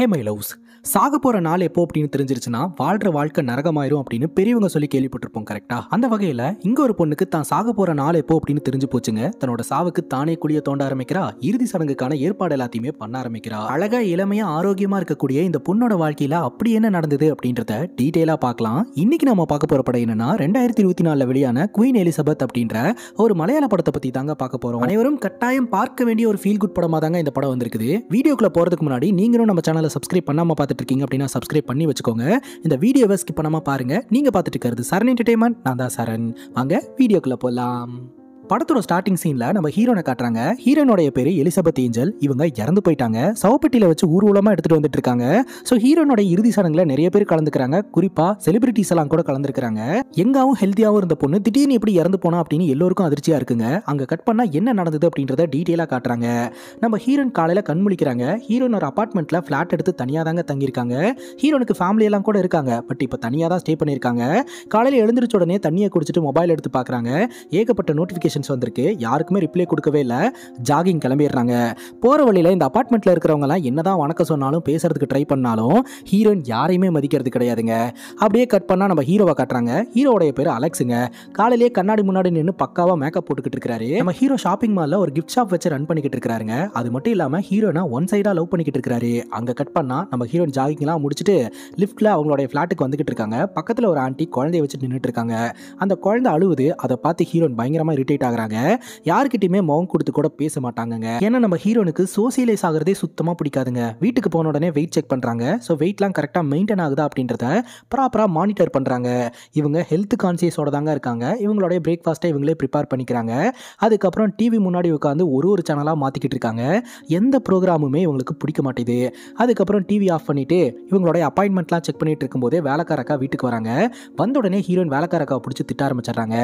hey my loves சாக போகிற நாள் எப்போ அப்படின்னு தெரிஞ்சிருச்சுன்னா வாழ்கிற வாழ்க்கை நரகமாயிரும் அப்படின்னு பெரியவங்க சொல்லி கேள்விப்பட்டிருப்போம் கரெக்டாக அந்த வகையில் இங்கே ஒரு பொண்ணுக்கு தான் சாக போகிற நாள் எப்போ அப்படின்னு தெரிஞ்சு போச்சுங்க தன்னோட சாவுக்கு தானே குழியை தோண்ட ஆரம்பிக்கிறா இறுதி சடங்குக்கான ஏற்பாடு எல்லாத்தையுமே பண்ண ஆரம்பிக்கிறா அழகாக இளமையாக ஆரோக்கியமாக இருக்கக்கூடிய இந்த பொண்ணோட வாழ்க்கையில் அப்படி என்ன நடந்தது அப்படின்றத டீட்டெயிலாக பார்க்கலாம் இன்னைக்கு நம்ம பார்க்க போகிற படம் என்னன்னா ரெண்டாயிரத்தி இருபத்தி நாலில் வெளியான குயின் எலிசபெத் அப்படின்ற ஒரு மலையாள படத்தை பற்றி தாங்க பார்க்க போகிறோம் அனைவரும் கட்டாயம் பார்க்க வேண்டிய ஒரு ஃபீல் குட் படமாக தாங்க இந்த படம் வந்திருக்குது வீடியோக்குள்ளே போகிறதுக்கு முன்னாடி நீங்களும் நம்ம சேனல் சேனலை சப்ஸ்கிரைப் பண்ணாமல் பார்த்துட்டு இருக்கீங்க அப்படின்னா சப்ஸ்கிரைப் பண்ணி வச்சுக்கோங்க இந்த வீடியோவை ஸ்கிப் பண்ணாமல் பாருங்கள் நீங்கள் பார்த்துட்டு இருக்கிறது சரண் என்டர்டெயின்மெண்ட் நான் தான் சரண் வாங்க வீடியோக்குள்ளே போகலாம் படத்தோட ஸ்டார்டிங் சீன்ல நம்ம ஹீரோனை காட்டுறாங்க ஹீரோனுடைய பேரு எலிசபெத் ஏஞ்சல் இவங்க இறந்து போயிட்டாங்க சவப்பெட்டியில வச்சு ஊர்வலமா எடுத்துட்டு வந்துட்டு இருக்காங்க ஸோ ஹீரோனுடைய இறுதி சடங்குல நிறைய பேர் கலந்துக்கிறாங்க குறிப்பா செலிபிரிட்டிஸ் எல்லாம் கூட கலந்துருக்காங்க எங்காவும் ஹெல்த்தியாவும் இருந்த பொண்ணு திடீர்னு எப்படி இறந்து போனா அப்படின்னு எல்லோருக்கும் அதிர்ச்சியா இருக்குங்க அங்க கட் பண்ணா என்ன நடந்தது அப்படின்றத டீட்டெயிலா காட்டுறாங்க நம்ம ஹீரோன் காலையில கண்முழிக்கிறாங்க ஹீரோன் ஒரு அப்பார்ட்மெண்ட்ல ஃபிளாட் எடுத்து தனியா தாங்க தங்கியிருக்காங்க ஹீரோனுக்கு ஃபேமிலி எல்லாம் கூட இருக்காங்க பட் இப்போ தனியா தான் ஸ்டே பண்ணியிருக்காங்க காலையில எழுந்திரிச்ச உடனே தண்ணியை குடிச்சிட்டு மொபைல் எடுத்து பாக்குறாங்க ஏகப்பட்ட நோட்டிபிகேஷன் நோட்டிஃபிகேஷன்ஸ் வந்திருக்கு யாருக்குமே ரிப்ளை கொடுக்கவே இல்லை ஜாகிங் கிளம்பிடுறாங்க போகிற வழியில் இந்த அப்பார்ட்மெண்ட்டில் இருக்கிறவங்கலாம் என்ன தான் வணக்கம் சொன்னாலும் பேசுறதுக்கு ட்ரை பண்ணாலும் ஹீரோயின் யாரையுமே மதிக்கிறது கிடையாதுங்க அப்படியே கட் பண்ணால் நம்ம ஹீரோவை காட்டுறாங்க ஹீரோடைய பேர் அலெக்ஸுங்க காலையிலேயே கண்ணாடி முன்னாடி நின்று பக்காவாக மேக்கப் போட்டுக்கிட்டு இருக்காரு நம்ம ஹீரோ ஷாப்பிங் மாலில் ஒரு கிஃப்ட் ஷாப் வச்சு ரன் பண்ணிக்கிட்டு இருக்காங்க அது மட்டும் இல்லாமல் ஹீரோனா ஒன் சைடாக லவ் பண்ணிக்கிட்டு இருக்காரு அங்கே கட் பண்ணால் நம்ம ஹீரோயின் ஜாகிங்லாம் முடிச்சுட்டு லிஃப்ட்டில் அவங்களுடைய ஃப்ளாட்டுக்கு வந்துக்கிட்டு இருக்காங்க பக்கத்தில் ஒரு ஆண்டி குழந்தைய வச்சு நின்றுட்டு இருக்காங்க அந்த குழந்தை அழுவுது அதை பார்த்து ஹீரோன் பயங்கரமாக இரிட்டேட் ஆகிறாங்க யாருக்கிட்டையுமே மௌன் கொடுத்து கூட பேச மாட்டாங்க ஏன்னா நம்ம ஹீரோனுக்கு சோசியலைஸ் ஆகிறதே சுத்தமாக பிடிக்காதுங்க வீட்டுக்கு போன உடனே வெயிட் செக் பண்ணுறாங்க ஸோ வெயிட்லாம் கரெக்டாக மெயின்டைன் ஆகுதா அப்படின்றத ப்ராப்பராக மானிட்டர் பண்ணுறாங்க இவங்க ஹெல்த் கான்சியஸோட தாங்க இருக்காங்க இவங்களுடைய பிரேக்ஃபாஸ்ட்டை இவங்களே ப்ரிப்பேர் பண்ணிக்கிறாங்க அதுக்கப்புறம் டிவி முன்னாடி உட்காந்து ஒரு ஒரு சேனலாக மாற்றிக்கிட்டு இருக்காங்க எந்த ப்ரோக்ராமுமே இவங்களுக்கு பிடிக்க மாட்டேது அதுக்கப்புறம் டிவி ஆஃப் பண்ணிவிட்டு இவங்களுடைய அப்பாயின்மெண்ட்லாம் செக் பண்ணிட்டு இருக்கும்போதே வேலைக்காரக்கா வீட்டுக்கு வராங்க வந்த உடனே ஹீரோயின் வேலைக்காரக்கா பிடிச்சி திட்ட ஆரம்பிச்சிடுறாங்க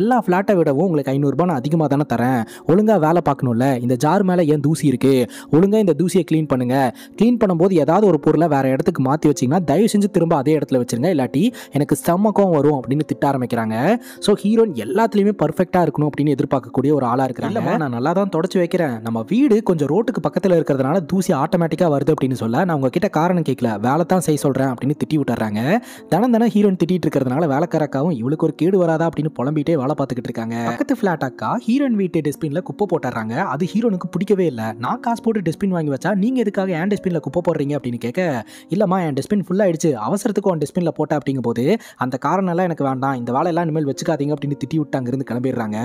எல்லா ஃப்ளாட்டை விடவும் உங்களுக்கு ஐநூறு நான் அதிகமாக தானே தரேன் ஒழுங்காக வேலை பார்க்கணும்ல இந்த ஜார் மேலே ஏன் தூசி இருக்கு ஒழுங்காக இந்த தூசியை க்ளீன் பண்ணுங்க க்ளீன் பண்ணும்போது ஏதாவது ஒரு பொருளை வேறு இடத்துக்கு மாற்றி வச்சிங்கன்னா தயவு செஞ்சு திரும்ப அதே இடத்துல வச்சிருங்க இல்லாட்டி எனக்கு ஸ்டமக்கம் வரும் அப்படின்னு திட்ட ஆரம்பிக்கிறாங்க ஸோ ஹீரோயின் எல்லாத்துலேயுமே பர்ஃபெக்டாக இருக்கணும் அப்படின்னு எதிர்பார்க்கக்கூடிய ஒரு ஆளாக இருக்கிறாங்க நான் நல்லா தான் தொடச்சி வைக்கிறேன் நம்ம வீடு கொஞ்சம் ரோட்டுக்கு பக்கத்தில் இருக்கிறதுனால தூசி ஆட்டோமேட்டிக்காக வருது அப்படின்னு சொல்ல நான் உங்ககிட்ட காரணம் கேட்கல வேலை தான் செய்ய சொல்கிறேன் அப்படின்னு திட்டி விட்டுறாங்க தனம் தினம் ஹீரோயின் திட்டிகிட்டு இருக்கிறதுனால வேலைக்காரக்காவும் இவளுக்கு ஒரு கேடு வராதா அப்படின்னு புலம்பிட்டே வேலை பார்த்துக்கிட்டு இருக்காங்க பக்கத்து ஃப்ளாட் அட்டாக்கா ஹீரோயின் வீட்டு டஸ்ட்பினில் குப்பை போட்டுறாங்க அது ஹீரோனுக்கு பிடிக்கவே இல்லை நான் காசு போட்டு டஸ்ட்பின் வாங்கி வச்சா நீங்கள் எதுக்காக என் டஸ்ட்பினில் குப்பை போடுறீங்க அப்படின்னு கேட்க இல்லைம்மா என் டஸ்ட்பின் ஃபுல்லாகிடுச்சு அவசரத்துக்கு அவன் டஸ்ட்பினில் போட்டா அப்படிங்கும்போது அந்த காரணம்லாம் எனக்கு வேண்டாம் இந்த வேலையெல்லாம் இனிமேல் வச்சுக்காதீங்க அப்படின்னு திட்டி விட்டு அங்கிருந்து கிளம்பிடுறாங்க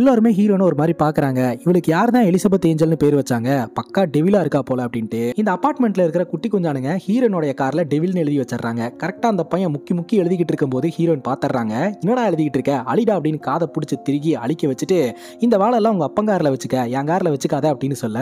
எல்லாருமே ஹீரோனு ஒரு மாதிரி பார்க்குறாங்க இவளுக்கு யார் தான் எலிசபெத் ஏஞ்சல்னு பேர் வச்சாங்க பக்கா டெவிலாக இருக்கா போல அப்படின்ட்டு இந்த அப்பார்ட்மெண்ட்டில் இருக்கிற குட்டி குஞ்சானுங்க ஹீரோனுடைய காரில் டெவில்னு எழுதி வச்சிடறாங்க கரெக்டாக அந்த பையன் முக்கி முக்கி எழுதிக்கிட்டு இருக்கும்போது ஹீரோயின் பார்த்துடுறாங்க என்னடா எழுதிக்கிட்டு இருக்க அலிடா அப்படின்னு காதை பிடிச்சி திருகி அழி அடுக்கி வச்சுட்டு இந்த வாழெல்லாம் உங்கள் அப்பன் காரில் வச்சுக்க என் காரில் வச்சுக்காத அப்படின்னு சொல்ல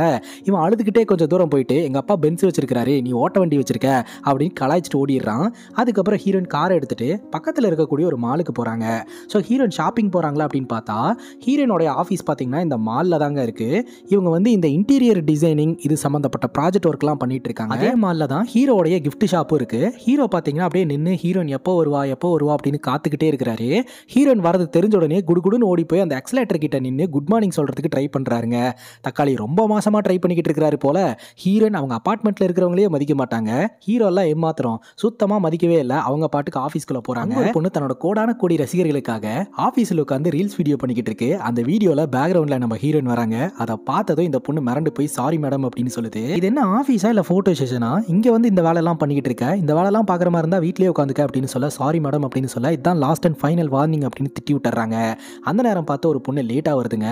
இவன் அழுதுகிட்டே கொஞ்சம் தூரம் போயிட்டு எங்கள் அப்பா பென்ஸ் வச்சிருக்கிறாரு நீ ஓட்ட வண்டி வச்சிருக்க அப்படின்னு கலாய்ச்சிட்டு ஓடிடுறான் அதுக்கப்புறம் ஹீரோயின் காரை எடுத்துகிட்டு பக்கத்தில் இருக்கக்கூடிய ஒரு மாலுக்கு போகிறாங்க ஸோ ஹீரோயின் ஷாப்பிங் போகிறாங்களா அப்படின்னு பார்த்தா ஹீரோயினோடைய ஆஃபீஸ் பார்த்தீங்கன்னா இந்த மாலில் தாங்க இருக்குது இவங்க வந்து இந்த இன்டீரியர் டிசைனிங் இது சம்மந்தப்பட்ட ப்ராஜெக்ட் ஒர்க்லாம் பண்ணிட்டு இருக்காங்க அதே மாலில் தான் ஹீரோடைய கிஃப்ட் ஷாப்பும் இருக்குது ஹீரோ பார்த்தீங்கன்னா அப்படியே நின்று ஹீரோயின் எப்போ வருவா எப்போ வருவா அப்படின்னு காத்துக்கிட்டே இருக்கிறாரு ஹீரோயின் வரது தெரிஞ்ச உடனே குடுகுடுன்னு ஓடி போய் அந்த அக்ஸலேட்டர் கிட்ட நின்று குட் மார்னிங் சொல்கிறதுக்கு ட்ரை பண்ணுறாருங்க தக்காளி ரொம்ப மாசமாக ட்ரை பண்ணிக்கிட்டு இருக்கிறாரு போல ஹீரோயின் அவங்க அப்பார்ட்மெண்ட்டில் இருக்கிறவங்களே மதிக்க மாட்டாங்க ஹீரோலாம் ஏமாத்திரம் சுத்தமாக மதிக்கவே இல்லை அவங்க பாட்டுக்கு ஆஃபீஸ்க்குள்ளே போகிறாங்க பொண்ணு தன்னோட கோடான கோடி ரசிகர்களுக்காக ஆஃபீஸில் உட்காந்து ரீல்ஸ் வீடியோ பண்ணிக்கிட்டு இருக்கு அந்த வீடியோவில் பேக்ரவுண்டில் நம்ம ஹீரோயின் வராங்க அதை பார்த்ததும் இந்த பொண்ணு மிரண்டு போய் சாரி மேடம் அப்படின்னு சொல்லுது இது என்ன ஆஃபீஸா இல்லை ஃபோட்டோ செஷனா இங்கே வந்து இந்த வேலையெல்லாம் பண்ணிக்கிட்டு இருக்கேன் இந்த வேலைலாம் பார்க்குற மாதிரி இருந்தால் வீட்லேயே உட்காந்துக்க அப்படின்னு சொல்ல சாரி மேடம் அப்படின்னு சொல்ல இதுதான் லாஸ்ட் அண்ட் ஃபைனல் வார்னிங் அப்படின்னு திட்டி விட்டுறாங்க அந்த நேரம் பார்த்து ஒரு பொண்ணு லேட்டாக வருதுங்க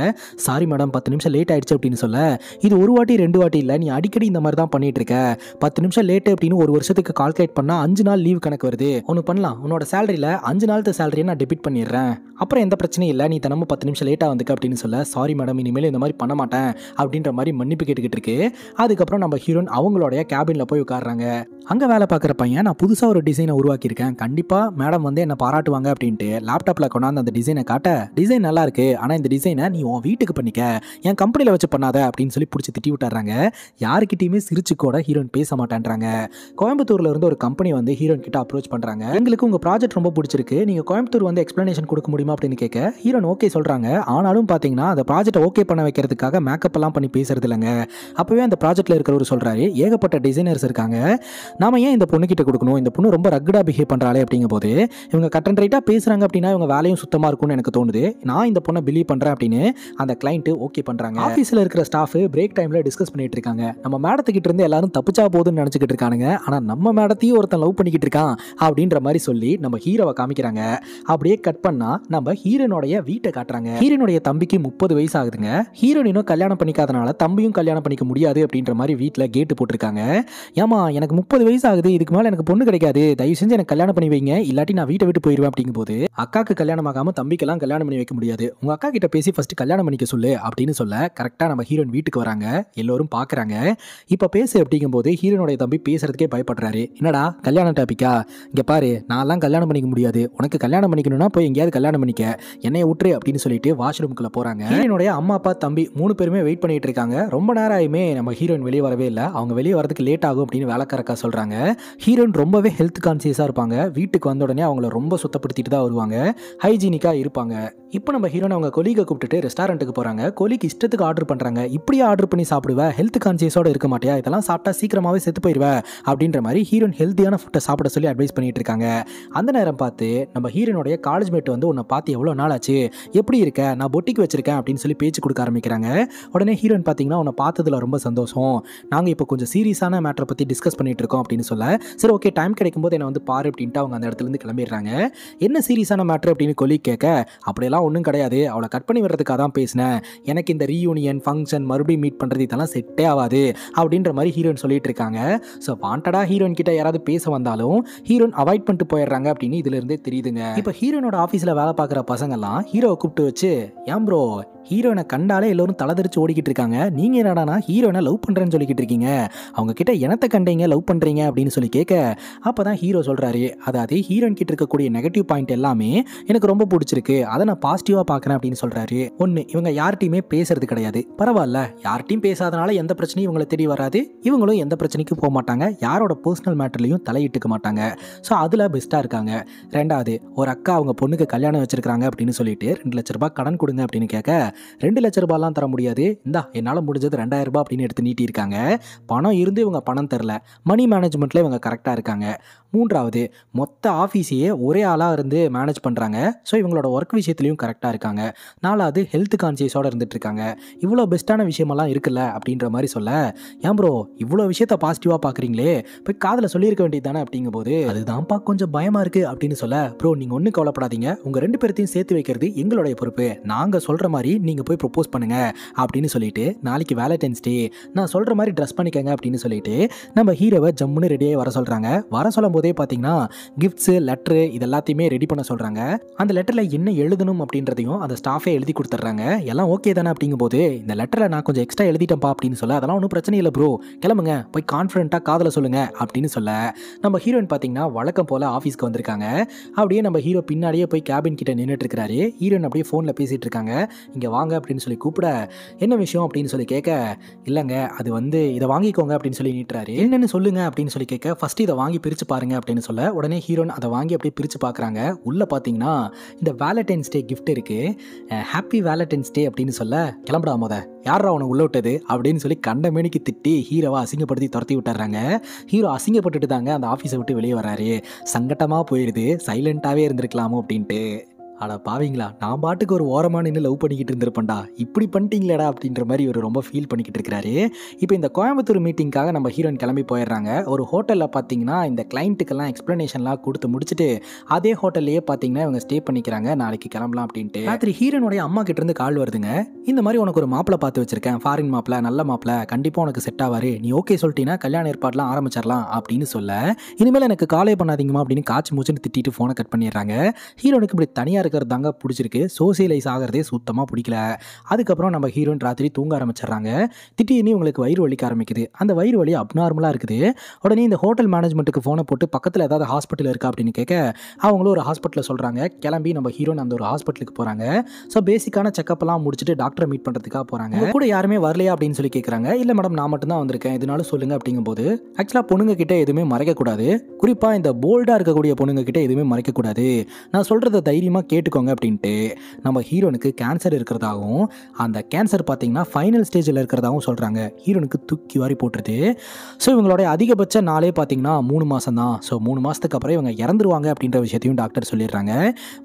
சாரி மேடம் பத்து நிமிஷம் லேட் ஆயிடுச்சு அப்படின்னு சொல்ல இது ஒரு வாட்டி ரெண்டு வாட்டி இல்லை நீ அடிக்கடி இந்த மாதிரி தான் பண்ணிட்டு இருக்க பத்து நிமிஷம் லேட்டு அப்படின்னு ஒரு வருஷத்துக்கு கால்குலேட் பண்ணால் அஞ்சு நாள் லீவ் கணக்கு வருது ஒன்று பண்ணலாம் உன்னோட சேலரியில் அஞ்சு நாள் சேலரியை நான் டெபிட் பண்ணிடுறேன் அப்புறம் எந்த பிரச்சனையும் இல்லை நீ தினமும் பத்து நிமிஷம் லேட்டாக வந்துக்க அப்படின்னு சொல்ல சாரி மேடம் இனிமேல் இந்த மாதிரி பண்ண மாட்டேன் அப்படின்ற மாதிரி மன்னிப்பு கேட்டுக்கிட்டு இருக்கு அதுக்கப்புறம் நம்ம ஹீரோன் அவங்களோடைய கேபினில் போய் உட்காடுறாங்க அங்கே வேலை பார்க்குற பையன் நான் புதுசாக ஒரு டிசைனை உருவாக்கியிருக்கேன் கண்டிப்பாக மேடம் வந்து என்னை பாராட்டுவாங்க அப்படின்ட்டு லேப்டாப்பில் கொண்டாந்து அந்த டிசைனை காட்ட டிசைன் நல்லாயிருக்கு ஆனால் இந்த டிசைனை நீ உன் வீட்டுக்கு பண்ணிக்க என் கம்பெனியில் வச்சு பண்ணாத அப்படின்னு சொல்லி பிடிச்சி திட்டி விட்டுறாங்க யாருக்கிட்டையுமே சிரிச்சு கூட ஹீரோயின் பேச மாட்டேன்றாங்க கோயம்புத்தூரில் இருந்து ஒரு கம்பெனி வந்து ஹீரோயின் கிட்ட அப்ரோச் பண்ணுறாங்க எங்களுக்கு உங்கள் ப்ராஜெக்ட் ரொம்ப பிடிச்சிருக்கு நீங்கள் கோயம்புத்தூர் வந்து எக்ஸ்ப்ளனேஷன் கொடுக்க முடியுமா அப்படின்னு கேட்க ஹீரோன் ஓகே சொல்கிறாங்க ஆனாலும் பார்த்தீங்கன்னா அந்த ப்ராஜெக்ட் ஓகே பண்ண வைக்கிறதுக்காக மேக்கப் எல்லாம் பண்ணி பேசுறது இல்லைங்க அப்போவே அந்த ப்ராஜெக்ட்டில் இருக்கிறவர் சொல்கிறாரு ஏகப்பட்ட டிசைனர்ஸ் இருக்காங்க நாம ஏன் இந்த பொண்ணுக்கிட்ட கொடுக்கணும் இந்த பொண்ணு ரொம்ப ரக்டாக பிஹேவ் பண்ணுறாளே அப்படிங்கும் போது இவங்க கட்டன் ரைட்டாக பேசுகிறாங்க அப்படின்னா இவங்க வேலையும் சுத்தமாக இருக்கும்னு எனக்கு தோணுது நான் இந்த பொண்ணை உன்னை பிலீவ் பண்ணுறேன் அப்படின்னு அந்த கிளைண்ட்டு ஓகே பண்ணுறாங்க ஆஃபீஸில் இருக்கிற ஸ்டாஃப் பிரேக் டைமில் டிஸ்கஸ் பண்ணிட்டு இருக்காங்க நம்ம மேடத்துக்கிட்ட இருந்து எல்லாரும் தப்பிச்சா போதுன்னு நினச்சிக்கிட்டு இருக்கானுங்க ஆனால் நம்ம மேடத்தையும் ஒருத்தன் லவ் பண்ணிக்கிட்டு இருக்கான் அப்படின்ற மாதிரி சொல்லி நம்ம ஹீரோவை காமிக்கிறாங்க அப்படியே கட் பண்ணால் நம்ம ஹீரோனுடைய வீட்டை காட்டுறாங்க ஹீரோனுடைய தம்பிக்கு முப்பது வயசு ஆகுதுங்க ஹீரோனும் கல்யாணம் பண்ணிக்காதனால தம்பியும் கல்யாணம் பண்ணிக்க முடியாது அப்படின்ற மாதிரி வீட்டில் கேட்டு போட்டிருக்காங்க ஏமா எனக்கு முப்பது வயசு ஆகுது இதுக்கு மேலே எனக்கு பொண்ணு கிடைக்காது தயவு செஞ்சு எனக்கு கல்யாணம் பண்ணி வைங்க இல்லாட்டி நான் வீட்டை விட்டு போயிடுவேன் அப்படிங்கும்போது அக்காக்கு கல்யாணம் ஆகாமல் தம்பிக்கெல்லாம் கல்யாணம் பண்ணி வைக்க முடியாது உங்கள் அக்கா கிட்ட பேசி ஃபஸ்ட்டு கல்யாணம் பண்ணிக்க சொல்லு அப்படின்னு சொல்ல கரெக்டாக நம்ம ஹீரோயின் வீட்டுக்கு வராங்க எல்லோரும் பார்க்குறாங்க இப்போ பேசு அப்படிங்கும்போது ஹீரோனுடைய தம்பி பேசுகிறதுக்கே பயப்படுறாரு என்னடா கல்யாண டாப்பிக்கா இங்கே பாரு நான்லாம் கல்யாணம் பண்ணிக்க முடியாது உனக்கு கல்யாணம் பண்ணிக்கணும்னா போய் எங்கேயாவது கல்யாணம் பண்ணிக்க என்னைய விட்டுரு அப்படின்னு சொல்லிட்டு வாஷ்ரூம்குள்ளே போகிறாங்க ஹீரோனுடைய அம்மா அப்பா தம்பி மூணு பேருமே வெயிட் பண்ணிட்டு இருக்காங்க ரொம்ப நேரம் ஆயுமே நம்ம ஹீரோயின் வெளியே வரவே இல்லை அவங்க வெளியே வரதுக்கு லேட் ஆகும் அப்படின்னு வேலைக்காரக்கா சொல்கிறாங்க ஹீரோயின் ரொம்பவே ஹெல்த் கான்சியஸாக இருப்பாங்க வீட்டுக்கு வந்த உடனே அவங்கள ரொம்ப சுத்தப்படுத்திட்டு தான் வருவாங்க ஹைஜீனிக்காக இருப்பாங்க இப்போ நம்ம ஹீரோனை அவங்க கொலிகை கூப்பிட்டுட்டு ரெஸ்டாரண்ட்டுக்கு போகிறாங்க கொலிக்கு இஷ்டத்துக்கு ஆர்டர் பண்ணுறாங்க இப்படியே ஆர்டர் பண்ணி சாப்பிடுவேன் ஹெல்த் கான்சியஸோடு இருக்க மாட்டியா இதெல்லாம் சாப்பிட்டா சீக்கிரமாகவே செத்து போயிடுவேன் அப்படின்ற மாதிரி ஹீரோயின் ஹெல்த்தியான ஃபுட்டை சாப்பிட சொல்லி அட்வைஸ் பண்ணிகிட்டு இருக்காங்க அந்த நேரம் பார்த்து நம்ம ஹீரோனுடைய காலேஜ் மேட் வந்து உன்னை பார்த்து எவ்வளோ நாள் ஆச்சு எப்படி இருக்க நான் பொட்டிக்கு வச்சிருக்கேன் அப்படின்னு சொல்லி பேச்சு கொடுக்க ஆரம்பிக்கிறாங்க உடனே ஹீரோயின் பார்த்தீங்கன்னா உன்னை பார்த்ததில் ரொம்ப சந்தோஷம் நாங்கள் இப்போ கொஞ்சம் சீரியஸான மேட்டரை பற்றி டிஸ்கஸ் பண்ணிட்டு இருக்கோம் அப்படின்னு சொல்ல சரி ஓகே டைம் கிடைக்கும்போது என்னை வந்து பாரு அப்படின்ட்டு அவங்க அந்த இடத்துலேருந்து கிளம்பிடுறாங்க என்ன சீரியஸான மேட்ரு அப்படின்னு கொலி கேட்க அப்படியெல்லாம் ஒன்றும் கிடையாது அவளை கட் பண்ணி விடுறதுக்காக தான் பேசினேன் எனக்கு இந்த ரீயூனியன் ஃபங்க்ஷன் மறுபடியும் மீட் பண்ணுறது இதெல்லாம் செட்டே ஆகாது அப்படின்ற மாதிரி ஹீரோயின் சொல்லிட்டு இருக்காங்க ஸோ வாண்டடாக ஹீரோயின் கிட்ட யாராவது பேச வந்தாலும் ஹீரோயின் அவாய்ட் பண்ணிட்டு போயிடுறாங்க அப்படின்னு இதுலேருந்தே தெரியுதுங்க இப்போ ஹீரோனோட ஆஃபீஸில் வேலை பார்க்குற பசங்கள்லாம் ஹீரோவை கூப்பிட்டு வச்சு ஏன் ப்ரோ ஹீரோயினை கண்டாலே எல்லோரும் தலைதறிச்சு ஓடிக்கிட்டு இருக்காங்க நீங்கள் என்னடானா ஹீரோயினை லவ் பண்ணுறேன்னு சொல்லிக்கிட்டு இருக்கீங்க அவங்க கிட்ட எனத்தை கண்டீங்க லவ் பண்ணுறீங்க அப்படின்னு சொல்லி கேட்க அப்போ தான் ஹீரோ சொல்றாரு அதாவது ஹீரோயின் கிட்ட இருக்கக்கூடிய நெகட்டிவ் பாயிண்ட் எல்லாமே எனக்கு ரொம்ப பிடிச்சிருக்கு அதை நான் பாசிட்டிவா பார்க்குறேன் அப்படின்னு சொல்கிறாரு ஒன்று இவங்க யார்கிட்டையுமே பேசுறது கிடையாது பரவாயில்ல யார்கிட்டையும் பேசாதனால எந்த பிரச்சனையும் இவங்களை தெரிய வராது இவங்களும் எந்த பிரச்சனைக்கும் போக மாட்டாங்க யாரோட பர்சனல் மேட்டர்லையும் தலையிட்டுக்க மாட்டாங்க ஸோ அதில் பெஸ்ட்டாக இருக்காங்க ரெண்டாவது ஒரு அக்கா அவங்க பொண்ணுக்கு கல்யாணம் வச்சிருக்காங்க அப்படின்னு சொல்லிட்டு ரெண்டு லட்ச ரூபாய் கடன் கொடுங்க அப்படின்னு கேட்க ரெண்டு லட்ச ரூபாய்லாம் தர முடியாது இந்தா என்னால் முடிஞ்சது ரெண்டாயிரம் ரூபாய் அப்படின்னு எடுத்து நீட்டியிருக்காங்க பணம் இருந்து இவங்க பணம் தரல மணி மேனேஜ்மெண்ட்டில் இவங்க கரெக்டாக இருக்காங்க மூன்றாவது மொத்த ஆஃபீஸையே ஒரே ஆளாக இருந்து மேனேஜ் பண்ணுறாங்க ஸோ இவங்களோட ஒர்க் விஷயத்துலையும் கரெக்டாக இருக்காங்க நாலாவது ஹெல்த் கான்சியஸோடு இருந்துட்டுருக்காங்க இவ்வளோ பெஸ்ட்டான விஷயமெல்லாம் இருக்குல்ல அப்படின்ற மாதிரி சொல்ல ஏன் ப்ரோ இவ்வளோ விஷயத்த பாசிட்டிவாக பார்க்குறீங்களே போய் காதில் சொல்லியிருக்க வேண்டியது தானே அப்படிங்கும்போது அதுதான்ப்பா கொஞ்சம் பயமாக இருக்குது அப்படின்னு சொல்ல ப்ரோ நீங்கள் ஒன்றும் கவலைப்படாதீங்க உங்கள் ரெண்டு பேர்த்தையும் சேர்த்து வைக்கிறது எங்களுடைய பொறுப்பு நாங்கள் சொல்கிற மாதிரி நீங்கள் போய் ப்ரொப்போஸ் பண்ணுங்கள் அப்படின்னு சொல்லிட்டு நாளைக்கு வேலண்டைன்ஸ் டே நான் சொல்கிற மாதிரி ட்ரெஸ் பண்ணிக்கங்க அப்படின்னு சொல்லிட்டு நம்ம ஹீரோவை ஜம்முன்னு ரெடியாக வர சொல்கிறாங்க வர சொல்லும் போதே பார்த்தீங்கன்னா கிஃப்ட்ஸு லெட்ரு இது எல்லாத்தையுமே ரெடி பண்ண சொல்கிறாங்க அந்த லெட்டரில் என்ன எழுதணும் அப்படின்றதையும் அந்த ஸ்டாஃபே எழுதி கொடுத்துட்றாங்க எல்லாம் ஓகே தானே அப்படிங்கும்போது இந்த லெட்டரில் நான் கொஞ்சம் எக்ஸ்ட்ரா எழுதிட்டேன்ப்பா அப்படின்னு சொல்ல அதெல்லாம் ஒன்றும் பிரச்சனை இல்லை ப்ரோ கிளம்புங்க போய் கான்ஃபிடண்ட்டாக காதலை சொல்லுங்கள் அப்படின்னு சொல்ல நம்ம ஹீரோயின் பார்த்தீங்கன்னா வழக்கம் போல் ஆஃபீஸ்க்கு வந்திருக்காங்க அப்படியே நம்ம ஹீரோ பின்னாடியே போய் கேபின் கிட்ட நின்றுட்டு இருக்கிறாரு ஹீரோயின் அப்படியே ஃபோனில் பேசிகிட்டு இருக்காங்க நீங்கள் வாங்க அப்படின்னு சொல்லி கூப்பிட என்ன விஷயம் அப்படின்னு சொல்லி கேட்க இல்லைங்க அது வந்து இதை வாங்கிக்கோங்க அப்படின்னு சொல்லி நீட்டுறாரு என்னென்னு சொல்லுங்க அப்படின்னு சொல்லி கேட்க ஃபஸ்ட்டு இதை வாங்கி பிரித்து பாருங்க அப்படின்னு சொல்ல உடனே ஹீரோன் அதை வாங்கி அப்படியே பிரித்து பார்க்குறாங்க உள்ளே பார்த்தீங்கன்னா இந்த வேலண்டைன்ஸ் டே கிஃப்ட் இருக்குது ஹாப்பி வேலண்டைன்ஸ் டே அப்படின்னு சொல்ல கிளம்புடா மொதல் யாரா அவனை உள்ள விட்டது அப்படின்னு சொல்லி கண்டமேனிக்கு திட்டி ஹீரோவை அசிங்கப்படுத்தி துரத்தி விட்டுறாங்க ஹீரோ அசிங்கப்பட்டுட்டு தாங்க அந்த ஆஃபீஸை விட்டு வெளியே வராரு சங்கட்டமாக போயிடுது சைலண்ட்டாகவே இருந்திருக்கலாமோ அப்படின்ட்டு ஆனால் பாவீங்களா நான் பாட்டுக்கு ஒரு ஓரமாக நின்று லவ் பண்ணிக்கிட்டு இருந்திருப்பேன்டா இப்படி பண்ணிட்டீங்களேடா அப்படின்ற மாதிரி ஒரு ரொம்ப ஃபீல் பண்ணிக்கிட்டு இருக்காரு இப்போ இந்த கோயம்புத்தூர் மீட்டிங்காக நம்ம ஹீரோயின் கிளம்பி போயிடுறாங்க ஒரு ஹோட்டலில் பார்த்தீங்கன்னா இந்த கிளைண்ட்டுக்கெல்லாம் எக்ஸ்ப்ளனேஷன்லாம் கொடுத்து முடிச்சுட்டு அதே ஹோட்டல்லையே பார்த்தீங்கன்னா இவங்க ஸ்டே பண்ணிக்கிறாங்க நாளைக்கு கிளம்பலாம் அப்படின்ட்டு ராத்திரி ஹீரோனுடைய அம்மா இருந்து கால் வருதுங்க இந்த மாதிரி உனக்கு ஒரு மாப்பிள்ளை பார்த்து வச்சிருக்கேன் ஃபாரின் மாப்பிள்ள நல்ல மாப்பிள்ளை கண்டிப்பாக உனக்கு செட் ஆவார் நீ ஓகே சொல்லிட்டீங்கன்னா கல்யாண ஏற்பாடெலாம் ஆரம்பிச்சிடலாம் அப்படின்னு சொல்ல இனிமேல் எனக்கு காலே பண்ணாதீங்கம்மா அப்படின்னு காய்ச்சி மூச்சுன்னு திட்டிட்டு ஃபோனை கட் பண்ணிடுறாங்க ஹீரோனுக்கு இப்படி தனியாக இருக்கிறது தாங்க பிடிச்சிருக்கு சோசியலைஸ் ஆகிறதே சுத்தமாக பிடிக்கல அதுக்கப்புறம் நம்ம ஹீரோயின் ராத்திரி தூங்க ஆரம்பிச்சிடுறாங்க திட்டியினி உங்களுக்கு வயிறு வலிக்க ஆரம்பிக்குது அந்த வயிறு வலி அப்நார்மலாக இருக்குது உடனே இந்த ஹோட்டல் மேனேஜ்மெண்ட்டுக்கு ஃபோனை போட்டு பக்கத்தில் ஏதாவது ஹாஸ்பிட்டல் இருக்கா அப்படின்னு கேட்க அவங்களும் ஒரு ஹாஸ்பிட்டலில் சொல்கிறாங்க கிளம்பி நம்ம ஹீரோயின் அந்த ஒரு ஹாஸ்பிட்டலுக்கு போகிறாங்க ஸோ பேசிக்கான செக்அப்லாம் முடிச்சுட்டு டாக்டரை மீட் பண்ணுறதுக்காக போகிறாங்க கூட யாருமே வரலையா அப்படின்னு சொல்லி கேட்குறாங்க இல்லை மேடம் நான் மட்டும் தான் வந்திருக்கேன் இதனால அப்படிங்கும் அப்படிங்கும்போது ஆக்சுவலாக பொண்ணுங்க கிட்டே எதுவுமே மறைக்கக்கூடாது குறிப்பாக இந்த போல்டாக இருக்கக்கூடிய பொண்ணுங்க கிட்ட எதுவுமே மறைக்கக்கூடாது நான் சொல்கிறத தைரியமாக கே கேட்டுக்கோங்க அப்படின்ட்டு நம்ம ஹீரோனுக்கு கேன்சர் இருக்கிறதாகவும் அந்த கேன்சர் பார்த்தீங்கன்னா ஃபைனல் ஸ்டேஜில் இருக்கிறதாகவும் சொல்கிறாங்க ஹீரோனுக்கு தூக்கி வாரி போட்டுருது ஸோ இவங்களுடைய அதிகபட்ச நாளே பார்த்தீங்கன்னா மூணு மாதம் தான் ஸோ மூணு மாதத்துக்கு அப்புறம் இவங்க இறந்துருவாங்க அப்படின்ற விஷயத்தையும் டாக்டர் சொல்லிடுறாங்க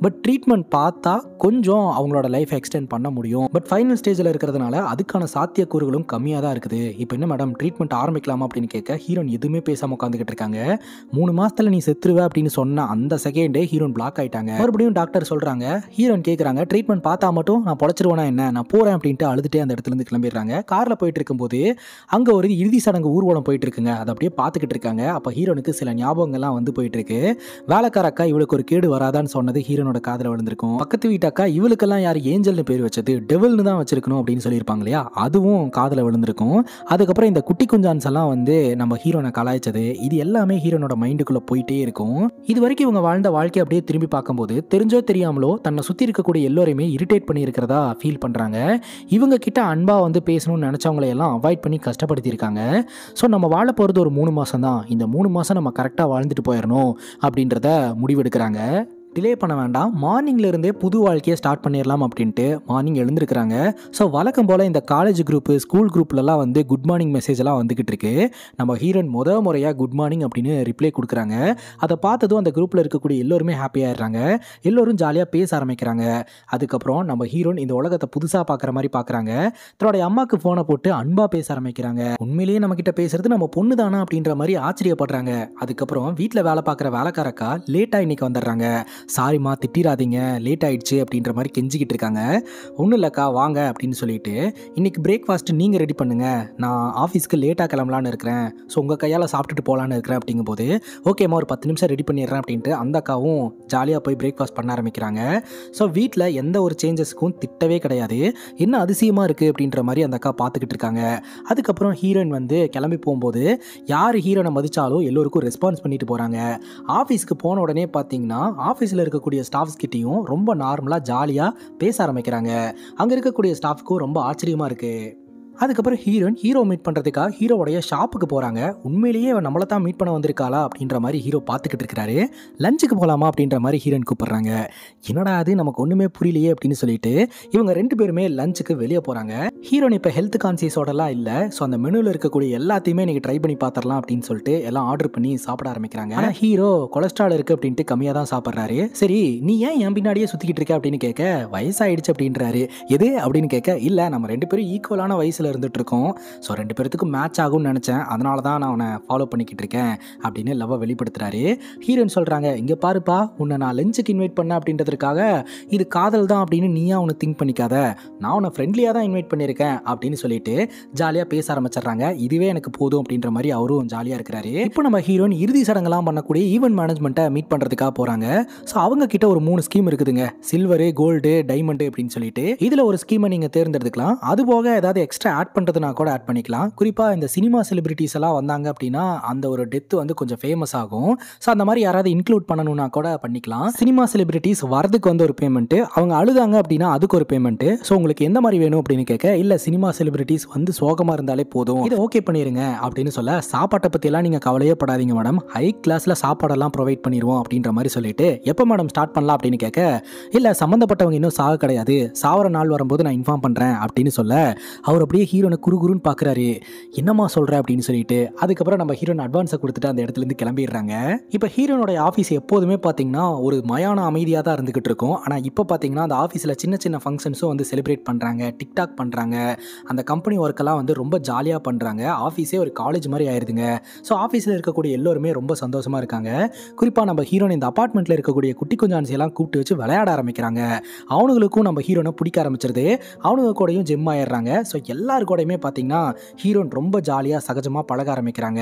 பட் ட்ரீட்மெண்ட் பார்த்தா கொஞ்சம் அவங்களோட லைஃப் எக்ஸ்டெண்ட் பண்ண முடியும் பட் ஃபைனல் ஸ்டேஜில் இருக்கிறதுனால அதுக்கான சாத்தியக்கூறுகளும் கம்மியாக தான் இருக்குது இப்போ என்ன மேடம் ட்ரீட்மெண்ட் ஆரம்பிக்கலாமா அப்படின்னு கேட்க ஹீரோன் எதுவுமே பேசாமல் உட்காந்துக்கிட்டு இருக்காங்க மூணு மாதத்தில் நீ செத்துருவே அப்படின்னு சொன்ன அந்த செகண்டே ஹீரோன் பிளாக் ஆயிட்டாங்க மறுபடியும் டாக்டர் சொல்கிறாங்க சொல்கிறாங்க ஹீரோயின் கேட்குறாங்க ட்ரீட்மெண்ட் பார்த்தா மட்டும் நான் பொழைச்சிருவேனா என்ன நான் போகிறேன் அப்படின்ட்டு அழுதுட்டே அந்த இடத்துலேருந்து கிளம்பிடுறாங்க காரில் போயிட்டு இருக்கும்போது அங்கே ஒரு இறுதி சடங்கு ஊர்வலம் போயிட்டு இருக்குங்க அதை அப்படியே பார்த்துக்கிட்டு இருக்காங்க அப்போ ஹீரோனுக்கு சில ஞாபகங்கள்லாம் வந்து போயிட்டு இருக்கு வேலைக்கார அக்கா இவளுக்கு ஒரு கேடு வராதான்னு சொன்னது ஹீரோனோட காதில் விழுந்திருக்கும் பக்கத்து வீட்டு அக்கா இவளுக்கெல்லாம் யார் ஏஞ்சல்னு பேர் வச்சது டெவல்னு தான் வச்சிருக்கணும் அப்படின்னு சொல்லியிருப்பாங்க இல்லையா அதுவும் காதில் விழுந்திருக்கும் அதுக்கப்புறம் இந்த குட்டி குஞ்சான்ஸ் எல்லாம் வந்து நம்ம ஹீரோனை கலாய்ச்சது இது எல்லாமே ஹீரோனோட மைண்டுக்குள்ளே போயிட்டே இருக்கும் இது வரைக்கும் இவங்க வாழ்ந்த வாழ்க்கையை அப்படியே திரும்பி பார்க்கும்போது தெரிஞ்சோ தெரியாம பேசாமலோ தன்னை சுற்றி இருக்கக்கூடிய எல்லோரையுமே இரிட்டேட் பண்ணியிருக்கிறதா ஃபீல் பண்ணுறாங்க இவங்க கிட்ட அன்பாக வந்து பேசணும்னு நினச்சவங்களையெல்லாம் அவாய்ட் பண்ணி கஷ்டப்படுத்தியிருக்காங்க ஸோ நம்ம வாழ போகிறது ஒரு மூணு மாதம் தான் இந்த மூணு மாதம் நம்ம கரெக்டாக வாழ்ந்துட்டு போயிடணும் அப்படின்றத முடிவெடுக்கிறாங்க டிலே பண்ண வேண்டாம் மார்னிங்லேருந்தே புது வாழ்க்கையை ஸ்டார்ட் பண்ணிடலாம் அப்படின்ட்டு மார்னிங் எழுந்திருக்கிறாங்க ஸோ வழக்கம் போல் இந்த காலேஜ் குரூப்பு ஸ்கூல் குரூப்லலாம் வந்து குட் மார்னிங் மெசேஜ் எல்லாம் வந்துக்கிட்டு இருக்கு நம்ம ஹீரோன் முத முறையாக குட் மார்னிங் அப்படின்னு ரிப்ளை கொடுக்குறாங்க அதை பார்த்ததும் அந்த குரூப்பில் இருக்கக்கூடிய எல்லோருமே ஹாப்பியாகிடுறாங்க எல்லோரும் ஜாலியாக பேச ஆரம்பிக்கிறாங்க அதுக்கப்புறம் நம்ம ஹீரோன் இந்த உலகத்தை புதுசாக பார்க்குற மாதிரி பார்க்குறாங்க தன்னுடைய அம்மாவுக்கு ஃபோனை போட்டு அன்பாக பேச ஆரம்பிக்கிறாங்க உண்மையிலேயே நம்மக்கிட்ட பேசுறது நம்ம பொண்ணு தானா அப்படின்ற மாதிரி ஆச்சரியப்படுறாங்க அதுக்கப்புறம் வீட்டில் வேலை பார்க்குற வேலைக்காரக்கா லேட்டாக இன்னைக்கு வந்துடுறாங்க சாரிம்மா திட்டிராதீங்க லேட் ஆகிடுச்சு அப்படின்ற மாதிரி கெஞ்சிக்கிட்டு இருக்காங்க ஒன்றும் இல்லைக்கா வாங்க அப்படின்னு சொல்லிட்டு இன்றைக்கி பிரேக்ஃபாஸ்ட் நீங்கள் ரெடி பண்ணுங்கள் நான் ஆஃபீஸ்க்கு லேட்டாக கிளம்பலான்னு இருக்கிறேன் ஸோ உங்கள் கையால் சாப்பிட்டுட்டு போகலான்னு இருக்கிறேன் அப்படிங்கும்போது ஓகேம்மா ஒரு பத்து நிமிஷம் ரெடி பண்ணிடுறேன் அப்படின்ட்டு அந்த அக்காவும் ஜாலியாக போய் பிரேக்ஃபாஸ்ட் பண்ண ஆரம்பிக்கிறாங்க ஸோ வீட்டில் எந்த ஒரு சேஞ்சஸ்க்கும் திட்டவே கிடையாது என்ன அதிசயமாக இருக்குது அப்படின்ற மாதிரி அந்த அக்கா பார்த்துக்கிட்டு இருக்காங்க அதுக்கப்புறம் ஹீரோயின் வந்து கிளம்பி போகும்போது யார் ஹீரோனை மதித்தாலும் எல்லோருக்கும் ரெஸ்பான்ஸ் பண்ணிட்டு போகிறாங்க ஆஃபீஸ்க்கு போன உடனே பார்த்தீங்கன்னா ஆஃபீஸ் ஆஃபீஸில் இருக்கக்கூடிய ஸ்டாஃப்ஸ் கிட்டேயும் ரொம்ப நார்மலாக ஜாலியாக பேச ஆரம்பிக்கிறாங்க அங்கே இருக்கக்கூடிய ஸ்டாஃப்க்கும் ரொம்ப ஆச்சரியமாக இருக்குது அதுக்கப்புறம் ஹீரோயின் ஹீரோ மீட் பண்ணுறதுக்காக ஹீரோவுடைய ஷாப்புக்கு போகிறாங்க உண்மையிலேயே அவன் நம்மளை தான் மீட் பண்ண வந்திருக்காளா அப்படின்ற மாதிரி ஹீரோ பார்த்துக்கிட்டு இருக்கிறாரு லஞ்சுக்கு போகலாமா அப்படின்ற மாதிரி ஹீரோயின் கூப்பிட்றாங்க என்னடா அது நமக்கு ஒன்றுமே புரியலையே அப்படின்னு சொல்லிட்டு இவங்க ரெண்டு பேருமே லஞ்சுக்கு வெளியே போகிறாங்க ஹீரோயின் இப்போ ஹெல்த் கான்சியஸோடலாம் இல்லை ஸோ அந்த மெனுவில் இருக்கக்கூடிய எல்லாத்தையுமே நீங்கள் ட்ரை பண்ணி பார்த்துடலாம் அப்படின்னு சொல்லிட்டு எல்லாம் ஆர்டர் பண்ணி சாப்பிட ஆரம்பிக்கிறாங்க ஆனால் ஹீரோ கொலஸ்ட்ரால் இருக்குது அப்படின்ட்டு கம்மியாக தான் சாப்பிட்றாரு சரி நீ ஏன் என் பின்னாடியே சுற்றிக்கிட்டு இருக்க அப்படின்னு கேட்க வயசாகிடுச்சு அப்படின்றாரு எது அப்படின்னு கேட்க இல்லை நம்ம ரெண்டு பேரும் ஈக்குவலான வயசு இருந்துட்டு இருக்கோம் ஸோ ரெண்டு பேர்த்துக்கும் மேட்ச் ஆகும்னு நினச்சேன் அதனால தான் நான் அவனை ஃபாலோ பண்ணிக்கிட்டு இருக்கேன் அப்படின்னு லவ்வை வெளிப்படுத்துறாரு ஹீரோயின் சொல்கிறாங்க இங்கே பாருப்பா உன்னை நான் லஞ்சுக்கு இன்வைட் பண்ண அப்படின்றதுக்காக இது காதல் தான் அப்படின்னு நீயா அவனை திங்க் பண்ணிக்காத நான் உன்னை ஃப்ரெண்ட்லியாக தான் இன்வைட் பண்ணியிருக்கேன் அப்படின்னு சொல்லிட்டு ஜாலியாக பேச ஆரம்பிச்சிடுறாங்க இதுவே எனக்கு போதும் அப்படின்ற மாதிரி அவரும் ஜாலியாக இருக்கிறாரு இப்போ நம்ம ஹீரோயின் இறுதி சடங்கெல்லாம் பண்ணக்கூடிய ஈவெண்ட் மேனேஜ்மெண்ட்டை மீட் பண்ணுறதுக்காக போகிறாங்க ஸோ அவங்க கிட்ட ஒரு மூணு ஸ்கீம் இருக்குதுங்க சில்வரு கோல்டு டைமண்டு அப்படின்னு சொல்லிட்டு இதில் ஒரு ஸ்கீமை நீங்கள் தேர்ந்தெடுத்துக்கலாம் அது போக ஏதாவது எக்ஸ்ட்ரா ஆட் பண்ணுறதுனா கூட ஆட் பண்ணிக்கலாம் குறிப்பாக இந்த சினிமா செலிபிரிட்டிஸ் எல்லாம் வந்தாங்க அப்படின்னா அந்த ஒரு டெத்து வந்து கொஞ்சம் ஃபேமஸ் ஆகும் ஸோ அந்த மாதிரி யாராவது இன்க்ளூட் பண்ணணும்னா கூட பண்ணிக்கலாம் சினிமா செலிபிரிட்டிஸ் வரதுக்கு வந்து ஒரு பேமெண்ட்டு அவங்க அழுதாங்க அப்படின்னா அதுக்கு ஒரு பேமெண்ட்டு ஸோ உங்களுக்கு எந்த மாதிரி வேணும் அப்படின்னு கேட்க இல்லை சினிமா செலிபிரிட்டிஸ் வந்து சோகமாக இருந்தாலே போதும் இதை ஓகே பண்ணிடுங்க அப்படின்னு சொல்ல சாப்பாட்டை பற்றியெல்லாம் நீங்கள் கவலையே படாதீங்க மேடம் ஹை கிளாஸில் சாப்பாடெல்லாம் ப்ரொவைட் பண்ணிடுவோம் அப்படின்ற மாதிரி சொல்லிட்டு எப்போ மேடம் ஸ்டார்ட் பண்ணலாம் அப்படின்னு கேட்க இல்லை சம்மந்தப்பட்டவங்க இன்னும் சாக கிடையாது சாவர நாள் வரும்போது நான் இன்ஃபார்ம் பண்ணுறேன் அப்படின்னு சொல்ல அவர் அப்படி அப்படியே ஹீரோனை குறுகுருன்னு பார்க்குறாரு என்னம்மா சொல்கிற அப்படின்னு சொல்லிட்டு அதுக்கப்புறம் நம்ம ஹீரோன் அட்வான்ஸை கொடுத்துட்டு அந்த இடத்துலேருந்து கிளம்பிடுறாங்க இப்போ ஹீரோனோட ஆஃபீஸ் எப்போதுமே பார்த்தீங்கன்னா ஒரு மயான அமைதியாக தான் இருந்துகிட்டு இருக்கும் ஆனால் இப்போ பார்த்தீங்கன்னா அந்த ஆஃபீஸில் சின்ன சின்ன ஃபங்க்ஷன்ஸும் வந்து செலிப்ரேட் பண்ணுறாங்க டிக்டாக் பண்ணுறாங்க அந்த கம்பெனி ஒர்க்கெல்லாம் வந்து ரொம்ப ஜாலியாக பண்ணுறாங்க ஆஃபீஸே ஒரு காலேஜ் மாதிரி ஆயிடுதுங்க ஸோ ஆஃபீஸில் இருக்கக்கூடிய எல்லோருமே ரொம்ப சந்தோஷமாக இருக்காங்க குறிப்பாக நம்ம ஹீரோன் இந்த அப்பார்ட்மெண்ட்டில் இருக்கக்கூடிய குட்டி குஞ்சான்சியெல்லாம் கூப்பிட்டு வச்சு விளையாட ஆரம்பிக்கிறாங்க அவனுங்களுக்கும் நம்ம ஹீரோனை பிடிக்க ஆரம்பிச்சிருது அவனுங்க கூடயும் ஜிம் ஆயிடுறாங்க ஸோ எல்லா எல்லாரு கூடயுமே பார்த்தீங்கன்னா ஹீரோன் ரொம்ப ஜாலியாக சகஜமாக பழக ஆரம்பிக்கிறாங்க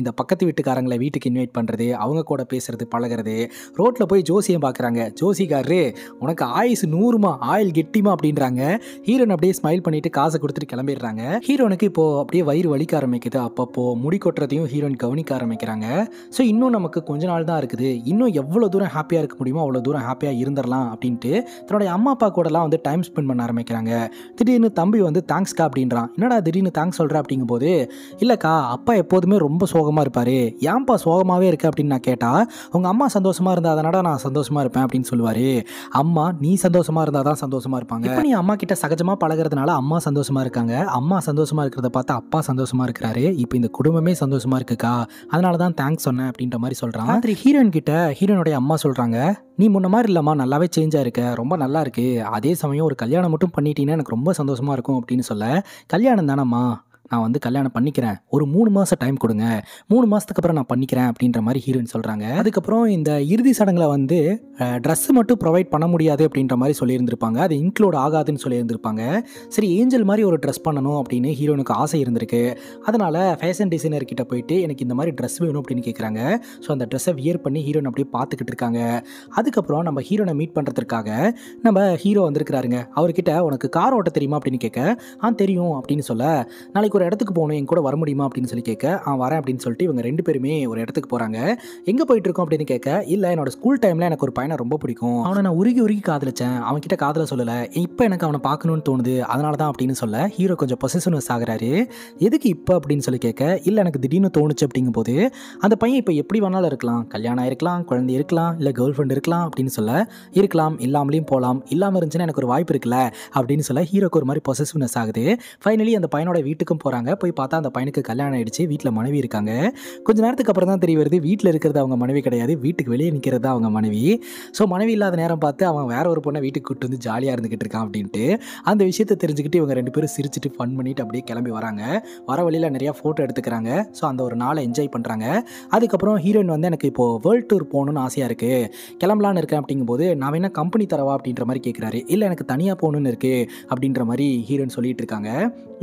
இந்த பக்கத்து வீட்டுக்காரங்களை வீட்டுக்கு இன்வைட் பண்ணுறது அவங்க கூட பேசுறது பழகிறது ரோட்டில் போய் ஜோசியம் பார்க்குறாங்க ஜோசிக்காரரு உனக்கு ஆயுசு நூறுமா ஆயில் கெட்டிமா அப்படின்றாங்க ஹீரோன் அப்படியே ஸ்மைல் பண்ணிட்டு காசை கொடுத்துட்டு கிளம்பிடுறாங்க ஹீரோனுக்கு இப்போது அப்படியே வயிறு வலிக்க ஆரம்பிக்குது அப்பப்போ முடி கொட்டுறதையும் ஹீரோயின் கவனிக்க ஆரம்பிக்கிறாங்க ஸோ இன்னும் நமக்கு கொஞ்ச நாள் தான் இருக்குது இன்னும் எவ்வளோ தூரம் ஹாப்பியாக இருக்க முடியுமோ அவ்வளோ தூரம் ஹாப்பியாக இருந்துடலாம் அப்படின்ட்டு தன்னுடைய அம்மா அப்பா கூடலாம் வந்து டைம் ஸ்பெண்ட் பண்ண ஆரம்பிக்கிறாங்க திடீர்னு தம்பி வந்து தேங்க்ஸ்கா அப்படின்னு அப்படின்றான் என்னடா திடீர்னு தேங்க்ஸ் சொல்கிற அப்படிங்கும் போது இல்லைக்கா அப்பா எப்போதுமே ரொம்ப சோகமாக இருப்பார் ஏன்ப்பா சோகமாகவே இருக்கு அப்படின்னு நான் கேட்டால் உங்கள் அம்மா சந்தோஷமாக இருந்தால் அதனால் நான் சந்தோஷமாக இருப்பேன் அப்படின்னு சொல்லுவார் அம்மா நீ சந்தோஷமாக இருந்தால் தான் சந்தோஷமாக இருப்பாங்க இப்போ நீ அம்மா கிட்ட சகஜமாக பழகிறதுனால அம்மா சந்தோஷமாக இருக்காங்க அம்மா சந்தோஷமாக இருக்கிறத பார்த்தா அப்பா சந்தோஷமாக இருக்கிறாரு இப்போ இந்த குடும்பமே சந்தோஷமாக இருக்குக்கா அதனால தான் தேங்க்ஸ் சொன்னேன் அப்படின்ற மாதிரி சொல்கிறான் ஹீரோயின் கிட்ட ஹீரோயினுடைய அம்மா சொல்கிறாங்க நீ முன்ன மாதிரி இல்லைம்மா நல்லாவே சேஞ்சாக இருக்க ரொம்ப நல்லா இருக்கு அதே சமயம் ஒரு கல்யாணம் மட்டும் பண்ணிட்டீங்கன்னா எனக்கு ரொம்ப சந்தோஷமாக இருக்கும் அப்படின்னு சொல்ல கல்யாணம் தானம்மா நான் வந்து கல்யாணம் பண்ணிக்கிறேன் ஒரு மூணு மாதம் டைம் கொடுங்க மூணு மாதத்துக்கு அப்புறம் நான் பண்ணிக்கிறேன் அப்படின்ற மாதிரி ஹீரோயின் சொல்கிறாங்க அதுக்கப்புறம் இந்த இறுதி சடங்கில் வந்து ட்ரெஸ்ஸு மட்டும் ப்ரொவைட் பண்ண முடியாது அப்படின்ற மாதிரி சொல்லியிருந்திருப்பாங்க அது இன்க்ளூட் ஆகாதுன்னு சொல்லியிருந்திருப்பாங்க சரி ஏஞ்சல் மாதிரி ஒரு ட்ரெஸ் பண்ணணும் அப்படின்னு ஹீரோனுக்கு ஆசை இருந்திருக்கு அதனால் ஃபேஷன் டிசைனர் கிட்ட போயிட்டு எனக்கு இந்த மாதிரி ட்ரெஸ் வேணும் அப்படின்னு கேட்குறாங்க ஸோ அந்த ட்ரெஸ்ஸை வியர் பண்ணி ஹீரோன் அப்படியே பார்த்துக்கிட்டு இருக்காங்க அதுக்கப்புறம் நம்ம ஹீரோனை மீட் பண்ணுறதுக்காக நம்ம ஹீரோ வந்திருக்கிறாருங்க அவர்கிட்ட உனக்கு கார் ஓட்ட தெரியுமா அப்படின்னு கேட்க ஆ தெரியும் அப்படின்னு சொல்ல நாளைக்கு ஒரு இடத்துக்கு போகணும் என் கூட வர முடியுமா அப்படின்னு சொல்லி கேட்க அவன் வரேன் அப்படின்னு சொல்லிட்டு இவங்க ரெண்டு பேருமே ஒரு இடத்துக்கு போகிறாங்க எங்கே போயிட்டு இருக்கோம் அப்படின்னு கேட்க இல்லை என்னோட ஸ்கூல் டைமில் எனக்கு ஒரு பையனை ரொம்ப பிடிக்கும் அவனை நான் உருகி உருகி காதலிச்சேன் அவன் கிட்ட காதல சொல்லலை இப்போ எனக்கு அவனை பார்க்கணும்னு தோணுது அதனால தான் அப்படின்னு சொல்ல ஹீரோ கொஞ்சம் பொசசிவ்னஸ் ஆகிறாரு எதுக்கு இப்போ அப்படின்னு சொல்லி கேட்க இல்லை எனக்கு திடீர்னு தோணுச்சு அப்படிங்கும் போது அந்த பையன் இப்போ எப்படி வேணாலும் இருக்கலாம் கல்யாணம் இருக்கலாம் குழந்தை இருக்கலாம் இல்லை கேர்ள் ஃப்ரெண்ட் இருக்கலாம் அப்படின்னு சொல்ல இருக்கலாம் இல்லாமலேயும் போகலாம் இல்லாமல் இருந்துச்சுன்னா எனக்கு ஒரு வாய்ப்பு இருக்குல்ல அப்படின்னு சொல்ல ஹீரோக்கு ஒரு மாதிரி பொசசிவ்னஸ் ஆகுது ஃபைனலி அந்த பையனோட வீட்டுக்கும் போகிறாங்க போகிறாங்க போய் பார்த்தா அந்த பையனுக்கு கல்யாணம் ஆகிடுச்சு வீட்டில் மனைவி இருக்காங்க கொஞ்ச நேரத்துக்கு அப்புறம் தான் தெரிய வருது வீட்டில் இருக்கிறது அவங்க மனைவி கிடையாது வீட்டுக்கு வெளியே நிற்கிறது தான் அவங்க மனைவி ஸோ மனைவி இல்லாத நேரம் பார்த்து அவன் வேற ஒரு பொண்ணை வீட்டுக்கு கூட்டு வந்து ஜாலியாக இருந்துக்கிட்டு இருக்கான் அப்படின்ட்டு அந்த விஷயத்தை தெரிஞ்சுக்கிட்டு இவங்க ரெண்டு பேரும் சிரிச்சுட்டு ஃபன் பண்ணிட்டு அப்படியே கிளம்பி வராங்க வர வழியில் நிறையா ஃபோட்டோ எடுத்துக்கிறாங்க ஸோ அந்த ஒரு நாளை என்ஜாய் பண்ணுறாங்க அதுக்கப்புறம் ஹீரோயின் வந்து எனக்கு இப்போது வேர்ல்டு டூர் போகணுன்னு ஆசையாக இருக்குது கிளம்பலான்னு இருக்கேன் அப்படிங்கும்போது நான் வேணால் கம்பெனி தரவா அப்படின்ற மாதிரி கேட்குறாரு இல்லை எனக்கு தனியாக போகணுன்னு இருக்குது அப்படின்ற மாதிரி ஹீரோயின் சொல்லிட்டு இருக்காங்க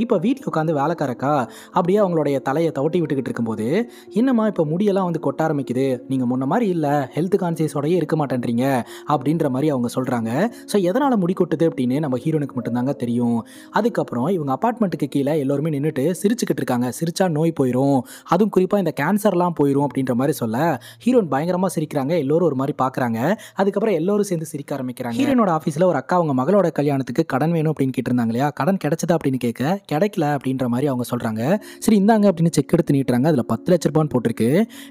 இப்போ வீட்டில் உட்காந்து வேலை ரக்க அப்படியே அவங்களுடைய தலையை தவட்டி விட்டுக்கிட்டு இருக்கும்போது என்னம்மா இப்போ முடியெல்லாம் வந்து கொட்ட ஆரம்பிக்குது நீங்கள் முன்ன மாதிரி இல்லை ஹெல்த் கான்சியஸோடயே இருக்க மாட்டேன்றீங்க அப்படின்ற மாதிரி அவங்க சொல்கிறாங்க ஸோ எதனால் முடி கொட்டுது அப்படின்னு நம்ம ஹீரோனுக்கு மட்டும்தாங்க தெரியும் அதுக்கப்புறம் இவங்க அப்பார்ட்மெண்ட்டுக்கு கீழே எல்லோருமே நின்றுட்டு சிரிச்சுக்கிட்டு இருக்காங்க சிரிச்சா நோய் போயிடும் அதுவும் குறிப்பாக இந்த கேன்சர்லாம் போயிடும் அப்படின்ற மாதிரி சொல்ல ஹீரோன் பயங்கரமாக சிரிக்கிறாங்க எல்லோரும் ஒரு மாதிரி பார்க்குறாங்க அதுக்கப்புறம் எல்லோரும் சேர்ந்து சிரிக்க ஆரம்பிக்கிறாங்க ஹீரோனோட ஆஃபீஸில் ஒரு அக்கா அவங்க மகளோட கல்யாணத்துக்கு கடன் வேணும் அப்படின்னு கேட்டிருந்தாங்க இல்லையா கடன் கிடைச்சதா அப்படின்னு கேட்க கிடைக்கல அப்படின்ற மாதிரி மாதிரி அவங்க சொல்கிறாங்க சரி இந்தாங்க அப்படின்னு செக் எடுத்து நீட்டுறாங்க அதில் பத்து லட்ச ரூபான்னு போட்டிருக்கு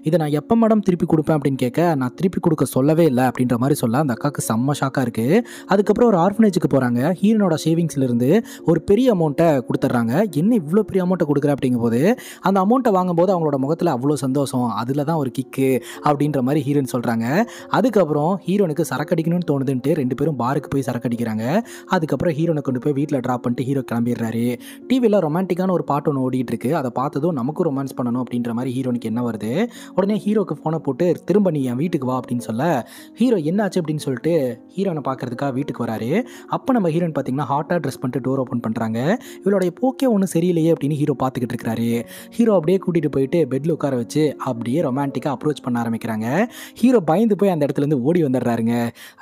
இதை நான் எப்போ மேடம் திருப்பி கொடுப்பேன் அப்படின்னு கேட்க நான் திருப்பி கொடுக்க சொல்லவே இல்லை அப்படின்ற மாதிரி சொல்ல அந்த அக்காவுக்கு செம்ம ஷாக்காக இருக்குது அதுக்கப்புறம் ஒரு ஆர்ஃபனேஜுக்கு போகிறாங்க ஹீரோனோட சேவிங்ஸ்லேருந்து ஒரு பெரிய அமௌண்ட்டை கொடுத்துட்றாங்க என்ன இவ்வளோ பெரிய அமௌண்ட்டை கொடுக்குற அப்படிங்கும்போது அந்த அமௌண்ட்டை வாங்கும்போது அவங்களோட முகத்தில் அவ்வளோ சந்தோஷம் அதில் தான் ஒரு கிக்கு அப்படின்ற மாதிரி ஹீரோன்னு சொல்கிறாங்க அதுக்கப்புறம் ஹீரோனுக்கு சரக்கு அடிக்கணும்னு தோணுதுன்ட்டு ரெண்டு பேரும் பாருக்கு போய் சரக்கு அடிக்கிறாங்க அதுக்கப்புறம் ஹீரோனை கொண்டு போய் வீட்டில் ட்ராப் பண்ணிட்டு ஹீரோ கிளம்பிடுறாரு டிவியில் ரொமான்டிக்கான ஒரு பாட்டு ஒன்று ஓடிட்டுருக்கு அதை பார்த்ததும் நமக்கும் ரொமான்ஸ் பண்ணணும் அப்படின்ற மாதிரி ஹீரோனுக்கு என்ன வருது உடனே ஹீரோக்கு ஃபோனை போட்டு திரும்ப நீ என் வீட்டுக்கு வா அப்படின்னு சொல்ல ஹீரோ என்னாச்சு அப்படின்னு சொல்லிட்டு ஹீரோனை பார்க்குறதுக்காக வீட்டுக்கு வராரு அப்போ நம்ம ஹீரோன்னு பார்த்தீங்கன்னா ஹாட்டாக ட்ரெஸ் பண்ணிட்டு டோர் ஓப்பன் பண்ணுறாங்க இவளுடைய போக்கே ஒன்றும் சரியில்லையே அப்படின்னு ஹீரோ பார்த்துக்கிட்டு இருக்கிறாரு ஹீரோ அப்படியே கூட்டிகிட்டு போயிட்டு பெட்டில் உட்கார வச்சு அப்படியே ரொமான்டிக்காக அப்ரோச் பண்ண ஆரம்பிக்கிறாங்க ஹீரோ பயந்து போய் அந்த இடத்துலேருந்து ஓடி வந்துடுறாருங்க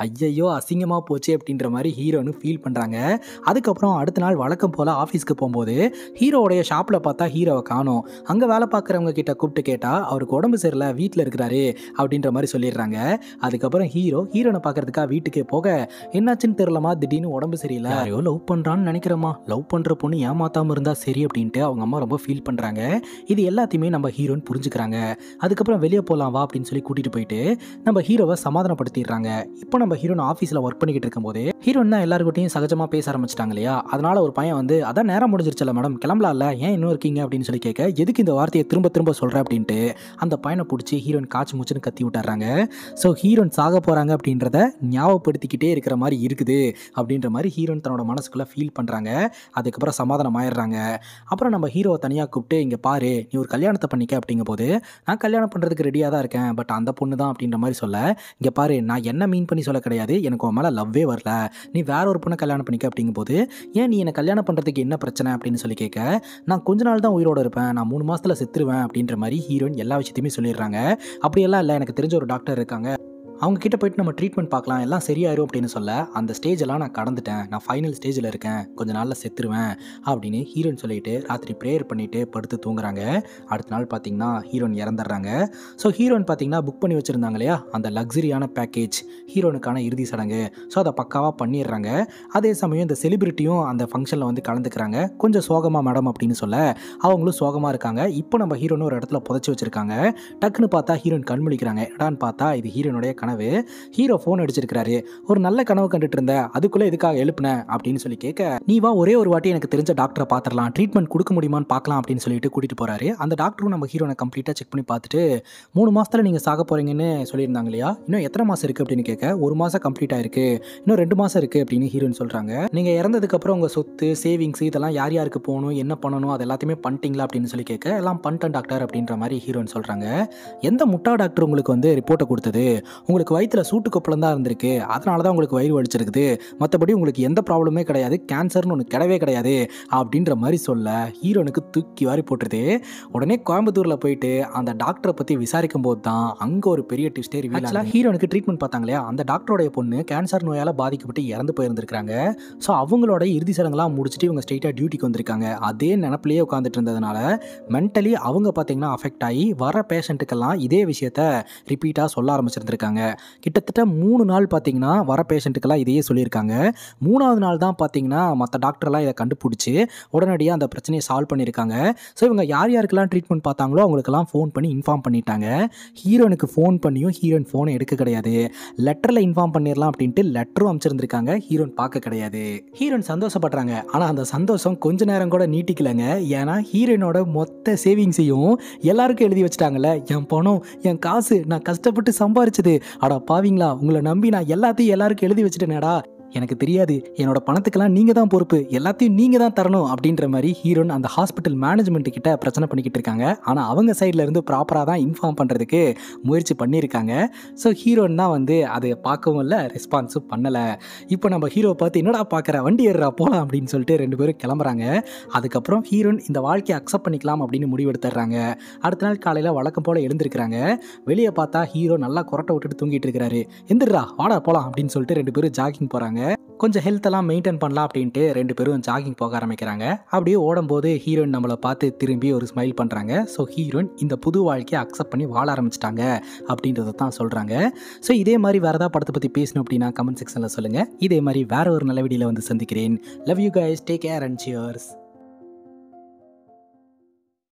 ஐயையோ அசிங்கமாக போச்சு அப்படின்ற மாதிரி ஹீரோன்னு ஃபீல் பண்ணுறாங்க அதுக்கப்புறம் அடுத்த நாள் வழக்கம் போல் ஆஃபீஸ்க்கு போகும்போது ஹீரோ ஹீரோவுடைய ஷாப்பில் பார்த்தா ஹீரோவை காணும் அங்கே வேலை பார்க்குறவங்க கிட்ட கூப்பிட்டு கேட்டால் அவருக்கு உடம்பு சரியில்லை வீட்டில் இருக்கிறாரு அப்படின்ற மாதிரி சொல்லிடுறாங்க அதுக்கப்புறம் ஹீரோ ஹீரோனை பார்க்கறதுக்காக வீட்டுக்கே போக என்னாச்சுன்னு தெரியலமா திடீர்னு உடம்பு சரியில்லை யாரையோ லவ் பண்ணுறான்னு நினைக்கிறோமா லவ் பண்ணுற பொண்ணு ஏமாத்தாமல் இருந்தால் சரி அப்படின்ட்டு அவங்க அம்மா ரொம்ப ஃபீல் பண்ணுறாங்க இது எல்லாத்தையுமே நம்ம ஹீரோன்னு புரிஞ்சுக்கிறாங்க அதுக்கப்புறம் வெளியே போகலாம் வா அப்படின்னு சொல்லி கூட்டிகிட்டு போயிட்டு நம்ம ஹீரோவை சமாதானப்படுத்திடுறாங்க இப்போ நம்ம ஹீரோன் ஆஃபீஸில் ஒர்க் பண்ணிக்கிட்டு இருக்கும்போது ஹீரோன் தான் எல்லாருக்கிட்டையும் சகஜமாக பேச ஆரம்பிச்சிட்டாங்க இல்லையா அதனால ஒரு பையன் வந்து அதான் நேரம் முடிஞ்சிருச்சல மேடம் கிளம்பலாம் பரவாயில்ல ஏன் இன்னும் இருக்கீங்க அப்படின்னு சொல்லி கேட்க எதுக்கு இந்த வார்த்தையை திரும்ப திரும்ப சொல்கிறேன் அப்படின்ட்டு அந்த பையனை பிடிச்சி ஹீரோயின் காய்ச்சி மூச்சுன்னு கத்தி விட்டுறாங்க ஸோ ஹீரோயின் சாக போகிறாங்க அப்படின்றத ஞாபகப்படுத்திக்கிட்டே இருக்கிற மாதிரி இருக்குது அப்படின்ற மாதிரி ஹீரோயின் தன்னோட மனசுக்குள்ளே ஃபீல் பண்ணுறாங்க அதுக்கப்புறம் சமாதானம் ஆயிடுறாங்க அப்புறம் நம்ம ஹீரோவை தனியாக கூப்பிட்டு இங்கே பாரு நீ ஒரு கல்யாணத்தை பண்ணிக்க அப்படிங்கும் போது நான் கல்யாணம் பண்ணுறதுக்கு ரெடியாக தான் இருக்கேன் பட் அந்த பொண்ணு தான் அப்படின்ற மாதிரி சொல்ல இங்கே பாரு நான் என்ன மீன் பண்ணி சொல்ல கிடையாது எனக்கு உன் மேலே லவ்வே வரல நீ வேற ஒரு பொண்ணை கல்யாணம் பண்ணிக்க அப்படிங்கும்போது ஏன் நீ என்னை கல்யாணம் பண்ணுறதுக்கு என்ன பிரச்சனை அப்படின்னு சொல்லி கேட்க நான் கொஞ்ச நாள் தான் உயிரோடு இருப்பேன் நான் மூணு மாதத்தில் செத்துருவேன் அப்படின்ற மாதிரி ஹீரோயின் எல்லா விஷயத்தையுமே சொல்லிடுறாங்க அப்படியெல்லாம் இல்லை எனக்கு தெரிஞ்ச ஒரு டாக்டர் இருக்காங்க அவங்க கிட்ட போயிட்டு நம்ம ட்ரீட்மெண்ட் பார்க்கலாம் எல்லாம் சரியாயிரும் அப்படின்னு சொல்ல அந்த ஸ்டேஜெல்லாம் நான் கடந்துட்டேன் நான் ஃபைனல் ஸ்டேஜில் இருக்கேன் கொஞ்ச நாளில் செத்துருவேன் அப்படின்னு ஹீரோயின் சொல்லிட்டு ராத்திரி ப்ரேயர் பண்ணிவிட்டு படுத்து தூங்குறாங்க அடுத்த நாள் பார்த்தீங்கன்னா ஹீரோயின் இறந்துடுறாங்க ஸோ ஹீரோயின் பார்த்தீங்கன்னா புக் பண்ணி வச்சுருந்தாங்க இல்லையா அந்த லக்ஸரியான பேக்கேஜ் ஹீரோனுக்கான இறுதி சடங்கு ஸோ அதை பக்காவாக பண்ணிடுறாங்க அதே சமயம் இந்த செலிபிரிட்டியும் அந்த ஃபங்க்ஷனில் வந்து கலந்துக்கிறாங்க கொஞ்சம் சோகமாக மேடம் அப்படின்னு சொல்ல அவங்களும் சோகமாக இருக்காங்க இப்போ நம்ம ஹீரோன்னு ஒரு இடத்துல புதைச்சி வச்சுருக்காங்க டக்குன்னு பார்த்தா ஹீரோயின் கண்முழிக்கிறாங்க இடான்னு பார்த்தா இது ஹீரோனுடைய கனவு கனவு ஹீரோ ஃபோன் அடிச்சிருக்கிறாரு ஒரு நல்ல கனவு கண்டுட்டு இருந்த அதுக்குள்ள எதுக்காக எழுப்புன அப்படின்னு சொல்லி கேட்க நீ வா ஒரே ஒரு வாட்டி எனக்கு தெரிஞ்ச டாக்டரை பார்த்துடலாம் ட்ரீட்மெண்ட் கொடுக்க முடியுமான்னு பார்க்கலாம் அப்படின்னு சொல்லிட்டு கூட்டிட்டு போறாரு அந்த டாக்டரும் நம்ம ஹீரோனை கம்ப்ளீட்டாக செக் பண்ணி பார்த்துட்டு மூணு மாசத்துல நீங்க சாக போறீங்கன்னு சொல்லியிருந்தாங்க இல்லையா இன்னும் எத்தனை மாதம் இருக்கு அப்படின்னு கேட்க ஒரு மாசம் கம்ப்ளீட் ஆயிருக்கு இன்னும் ரெண்டு மாசம் இருக்கு அப்படின்னு ஹீரோன்னு நீங்க இறந்ததுக்கு இறந்ததுக்கப்புறம் உங்க சொத்து சேவிங்ஸ் இதெல்லாம் யார் யாருக்கு போகணும் என்ன பண்ணணும் அது எல்லாத்தையுமே பண்ணிட்டீங்களா அப்படின்னு சொல்லி கேட்க எல்லாம் பண்ணிட்டேன் டாக்டர் அப்படின்ற மாதிரி ஹீரோன்னு சொல்றாங்க எந்த முட்டா டாக்டர் உங்களுக்கு வந்து ரிப்போர்ட்டை கொடுத்தது உங்களுக்கு வயிற்றில் சூட்டு கொப்பளம் தான் இருந்திருக்கு அதனால தான் உங்களுக்கு வயிறு வலிச்சிருக்குது மற்றபடி உங்களுக்கு எந்த ப்ராப்ளமே கிடையாது கேன்சர்னு ஒன்று கிடையவே கிடையாது அப்படின்ற மாதிரி சொல்ல ஹீரோனுக்கு தூக்கி வாரி போட்டுருது உடனே கோயம்புத்தூரில் போயிட்டு அந்த டாக்டரை பற்றி விசாரிக்கும் போது தான் அங்கே ஒரு பெரிய டிஸ்டே ரிவீல் ஹீரோனுக்கு ட்ரீட்மெண்ட் பார்த்தாங்க இல்லையா அந்த டாக்டருடைய பொண்ணு கேன்சர் நோயால் பாதிக்கப்பட்டு இறந்து போயிருந்திருக்காங்க ஸோ அவங்களோட இறுதி சடங்கெல்லாம் முடிச்சுட்டு இவங்க ஸ்ட்ரெயிட்டாக டியூட்டிக்கு வந்திருக்காங்க அதே நினப்பிலேயே உட்காந்துட்டு இருந்ததுனால மென்டலி அவங்க பார்த்தீங்கன்னா அஃபெக்ட் ஆகி வர பேஷண்ட்டுக்கெல்லாம் இதே விஷயத்த ரிப்பீட்டாக சொல்ல ஆரம்பிச்சிருந்திருக்காங்க கிட்டத்தட்ட மூணு நாள் பார்த்தீங்கன்னா வர பேஷண்ட்டுக்கெல்லாம் இதையே சொல்லியிருக்காங்க மூணாவது நாள் தான் பார்த்தீங்கன்னா மற்ற டாக்டர்லாம் இதை கண்டுபிடிச்சி உடனடியாக அந்த பிரச்சனையை சால்வ் பண்ணியிருக்காங்க ஸோ இவங்க யார் யாருக்கெல்லாம் ட்ரீட்மெண்ட் பார்த்தாங்களோ அவங்களுக்கெல்லாம் ஃபோன் பண்ணி இன்ஃபார்ம் பண்ணிட்டாங்க ஹீரோனுக்கு ஃபோன் பண்ணியும் ஹீரோயின் ஃபோனை எடுக்க கிடையாது லெட்டரில் இன்ஃபார்ம் பண்ணிடலாம் அப்படின்ட்டு லெட்டரும் அமைச்சிருந்திருக்காங்க ஹீரோயின் பார்க்க கிடையாது ஹீரோயின் சந்தோஷப்படுறாங்க ஆனால் அந்த சந்தோஷம் கொஞ்ச நேரம் கூட நீட்டிக்கலைங்க ஏன்னா ஹீரோயினோட மொத்த சேவிங்ஸையும் எல்லாருக்கும் எழுதி வச்சுட்டாங்கல்ல என் பணம் என் காசு நான் கஷ்டப்பட்டு சம்பாரிச்சது அடா பாவீங்களா உங்களை நம்பி நான் எல்லாத்தையும் எல்லாருக்கும் எழுதி வச்சுட்டேனேடா எனக்கு தெரியாது என்னோட பணத்துக்கெல்லாம் நீங்கள் தான் பொறுப்பு எல்லாத்தையும் நீங்கள் தான் தரணும் அப்படின்ற மாதிரி ஹீரோன் அந்த ஹாஸ்பிட்டல் மேனேஜ்மெண்ட் கிட்ட பிரச்சனை பண்ணிக்கிட்டு இருக்காங்க ஆனால் அவங்க சைடில் இருந்து ப்ராப்பராக தான் இன்ஃபார்ம் பண்ணுறதுக்கு முயற்சி பண்ணியிருக்காங்க ஸோ ஹீரோன் தான் வந்து அதை பார்க்கவும் இல்லை ரெஸ்பான்ஸும் பண்ணலை இப்போ நம்ம ஹீரோ பார்த்து என்னடா பார்க்குற வண்டி ஏறுறா போகலாம் அப்படின்னு சொல்லிட்டு ரெண்டு பேரும் கிளம்புறாங்க அதுக்கப்புறம் ஹீரோன் இந்த வாழ்க்கையை அக்செப்ட் பண்ணிக்கலாம் அப்படின்னு முடிவெடுத்துறாங்க அடுத்த நாள் காலையில் வழக்கம் போல் எழுந்திருக்கிறாங்க வெளியே பார்த்தா ஹீரோ நல்லா குரட்டை விட்டுட்டு தூங்கிட்டு இருக்கிறாரு எந்திரா வாடா போகலாம் அப்படின்னு சொல்லிட்டு ரெண்டு பேரும் ஜாகிங் போகிறாங்க கொஞ்சம் ஹெல்த்தெல்லாம் மெயின்டைன் பண்ணலாம் அப்படின்ட்டு ரெண்டு பேரும் ஜாகிங் போக ஆரம்பிக்கிறாங்க அப்படியே ஓடும்போது ஹீரோயின் நம்மளை பார்த்து திரும்பி ஒரு ஸ்மைல் பண்ணுறாங்க ஸோ ஹீரோயின் இந்த புது வாழ்க்கையை அக்செப்ட் பண்ணி வாழ ஆரம்பிச்சிட்டாங்க அப்படின்றத தான் சொல்கிறாங்க ஸோ இதே மாதிரி வேறு ஏதாவது படத்தை பற்றி பேசணும் அப்படின்னா கமெண்ட் செக்ஷனில் சொல்லுங்கள் இதே மாதிரி வேறு ஒரு நல்ல வீடியோவில் வந்து சந்திக்கிறேன் love you guys take care and cheers